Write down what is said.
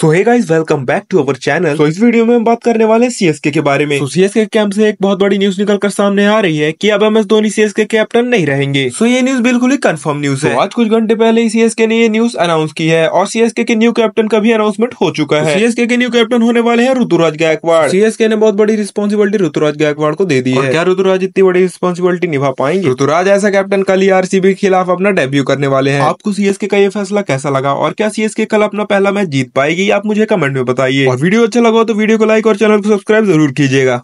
so hey guys welcome back to our channel तो इस video में हम बात करने वाले हैं सीएसके के बारे में तो so, सीएसके कैंप से एक बहुत बड़ी न्यूज निकलकर सामने आ रही है कि अब M S Dhoni CSK captain नहीं रहेंगे सो so, ये न्यूज बिल्कुल ही कंफर्म न्यूज है है आज कुछ घंटे पहले ही सीएसके ने ये न्यूज अनाउंस की है और सीएसके के न्यू कैप्टन का भी अनाउंसमेंट हो चुका तो है सीएसके के न्यू कैप्टन होने वाले हैं ऋतुराज गायकवाड़ सीएसके ने बहुत बड़ी रिस्पॉन्सिबिलिटी ऋतुराज गायकवाड़ को दे दी है क्या ऋतुराज इतनी बड़ी रिस्पॉन्सिबिलिटी निभा पाएंगे ऋतुराज ऐसा कैप्टन कल ही आरसीबी के खिलाफ अपना डेब्यू करने वाले हैं आपको सीएसके का ये फैसला कैसा लगा और क्या सीएसके कल अपना पहला मैच जीत पाएगी आप मुझे कमेंट में बताइए और वीडियो अच्छा लगा तो वीडियो को लाइक और चैनल को सब्सक्राइब जरूर कीजिएगा